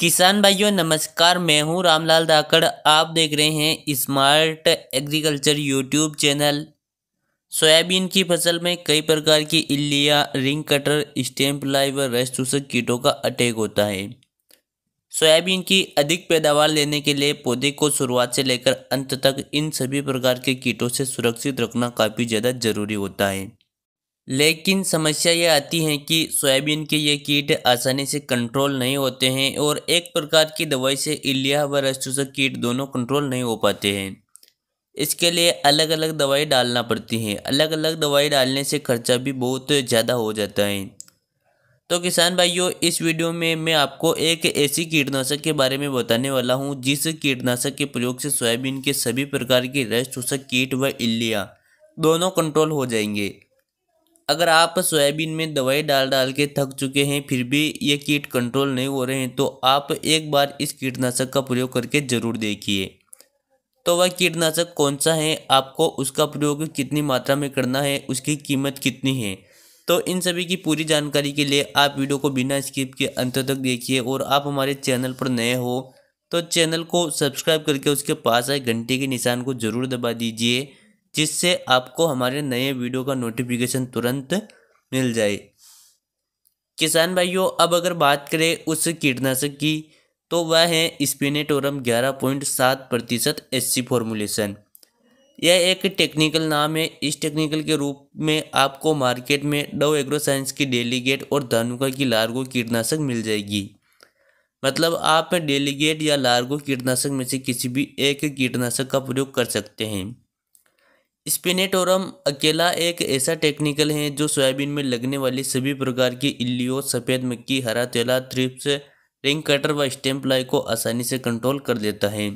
किसान भाइयों नमस्कार मैं हूं रामलाल धाकड़ आप देख रहे हैं smart agriculture YouTube channel soybean की फसल में कई प्रकार की इल्लियां रिंग कटर स्टेम लाइव व कीटों का अटैक होता है सोयाबीन की अधिक पैदावार लेने के लिए पौधे को शुरुआत से लेकर अंत तक इन सभी प्रकार के कीटों से सुरक्षित रखना काफ़ी ज़्यादा ज़रूरी होता है लेकिन समस्या ये आती है कि सोयाबीन के ये कीट आसानी से कंट्रोल नहीं होते हैं और एक प्रकार की दवाई से इलिया व रस्टूसक कीट दोनों कंट्रोल नहीं हो पाते हैं इसके लिए अलग अलग दवाई डालना पड़ती है अलग अलग दवाई डालने से खर्चा भी बहुत ज़्यादा हो जाता है तो किसान भाइयों इस वीडियो में मैं आपको एक ऐसी कीटनाशक के बारे में बताने वाला हूँ जिस कीटनाशक के प्रयोग से सोयाबीन के सभी प्रकार के रस चूसक कीट व इलिया दोनों कंट्रोल हो जाएंगे अगर आप सोयाबीन में दवाई डाल डाल के थक चुके हैं फिर भी ये कीट कंट्रोल नहीं हो रहे हैं तो आप एक बार इस कीटनाशक का प्रयोग करके ज़रूर देखिए तो वह कीटनाशक कौन सा है आपको उसका प्रयोग कितनी मात्रा में करना है उसकी कीमत कितनी है तो इन सभी की पूरी जानकारी के लिए आप वीडियो को बिना स्किप के अंत तक देखिए और आप हमारे चैनल पर नए हो तो चैनल को सब्सक्राइब करके उसके पास आए घंटे के निशान को ज़रूर दबा दीजिए जिससे आपको हमारे नए वीडियो का नोटिफिकेशन तुरंत मिल जाए किसान भाइयों अब अगर बात करें उस कीटनाशक की तो वह है स्पिनेटोरम ग्यारह पॉइंट सात प्रतिशत एस सी फॉर्मूलेशन यह एक टेक्निकल नाम है इस टेक्निकल के रूप में आपको मार्केट में डव एग्रो साइंस की डेलीगेट और धनुका की लार्गो कीटनाशक मिल जाएगी मतलब आप डेलीगेट या लार्गो कीटनाशक में से किसी भी एक कीटनाशक का प्रयोग कर सकते हैं स्पिनेटोरम अकेला एक ऐसा टेक्निकल है जो सोयाबीन में लगने वाली सभी प्रकार की इल्लियों सफ़ेद मक्की हरा तेला थ्रिप्स रिंग कटर व स्टेम लाई को आसानी से कंट्रोल कर देता है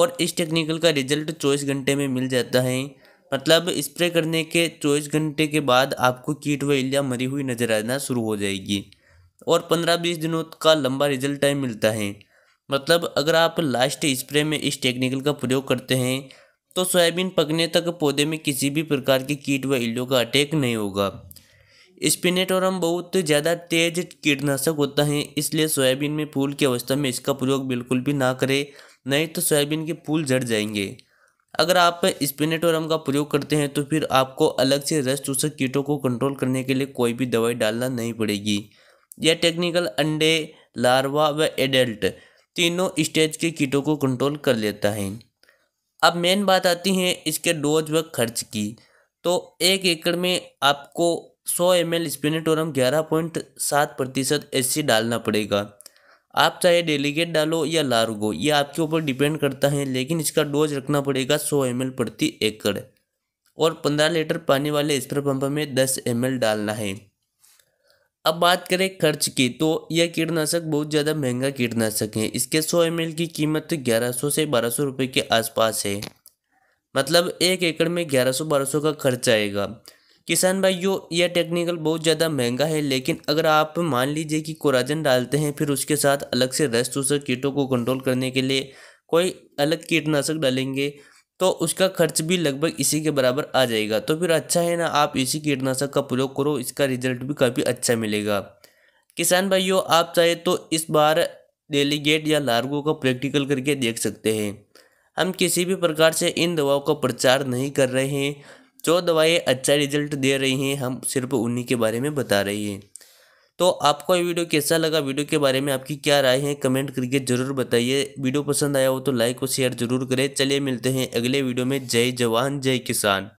और इस टेक्निकल का रिजल्ट चौबीस घंटे में मिल जाता है मतलब स्प्रे करने के चौबीस घंटे के बाद आपको कीट व इलिया मरी हुई नज़र आना शुरू हो जाएगी और पंद्रह बीस दिनों का लंबा रिजल्ट टाइम मिलता है मतलब अगर आप लास्ट स्प्रे में इस टेक्निकल का प्रयोग करते हैं तो सोयाबीन पकने तक पौधे में किसी भी प्रकार के कीट व इल्लू का अटैक नहीं होगा स्पिनेटोरम बहुत ज़्यादा तेज कीटनाशक होता है इसलिए सोयाबीन में फूल की अवस्था में इसका प्रयोग बिल्कुल भी ना करें नहीं तो सोयाबीन के फूल झड़ जाएंगे अगर आप स्पिनेटोरम का प्रयोग करते हैं तो फिर आपको अलग से रस चूसक कीटों को कंट्रोल करने के लिए कोई भी दवाई डालना नहीं पड़ेगी यह टेक्निकल अंडे लार्वा व एडल्ट तीनों स्टेज के कीटों को कंट्रोल कर लेता है अब मेन बात आती है इसके डोज व खर्च की तो एक एकड़ में आपको 100 एम एल स्पिनेटोरम ग्यारह पॉइंट सात प्रतिशत एस डालना पड़ेगा आप चाहे डेलीगेट डालो या लार्गो ये आपके ऊपर डिपेंड करता है लेकिन इसका डोज रखना पड़ेगा 100 एम प्रति एकड़ और 15 लीटर पानी वाले स्प्रे पंप में 10 एम डालना है अब बात करें खर्च की तो यह कीटनाशक बहुत ज़्यादा महंगा कीटनाशक है इसके 100 एम की कीमत 1100 से 1200 रुपए के आसपास है मतलब एक एकड़ में 1100-1200 का खर्च आएगा किसान भाइयों यह टेक्निकल बहुत ज़्यादा महंगा है लेकिन अगर आप मान लीजिए कि कोराजन डालते हैं फिर उसके साथ अलग से रस चूसक तो कीटों को कंट्रोल करने के लिए कोई अलग कीटनाशक डालेंगे तो उसका खर्च भी लगभग इसी के बराबर आ जाएगा तो फिर अच्छा है ना आप इसी कीटनाशक का प्रयोग करो इसका रिजल्ट भी काफ़ी अच्छा मिलेगा किसान भाइयों आप चाहे तो इस बार डेलीगेट या लार्गो का प्रैक्टिकल करके देख सकते हैं हम किसी भी प्रकार से इन दवाओं का प्रचार नहीं कर रहे हैं जो दवाएँ अच्छा रिजल्ट दे रही हैं हम सिर्फ उन्हीं के बारे में बता रहे हैं तो आपको ये वीडियो कैसा लगा वीडियो के बारे में आपकी क्या राय है कमेंट करके ज़रूर बताइए वीडियो पसंद आया हो तो लाइक और शेयर जरूर करें चलिए मिलते हैं अगले वीडियो में जय जवान जय किसान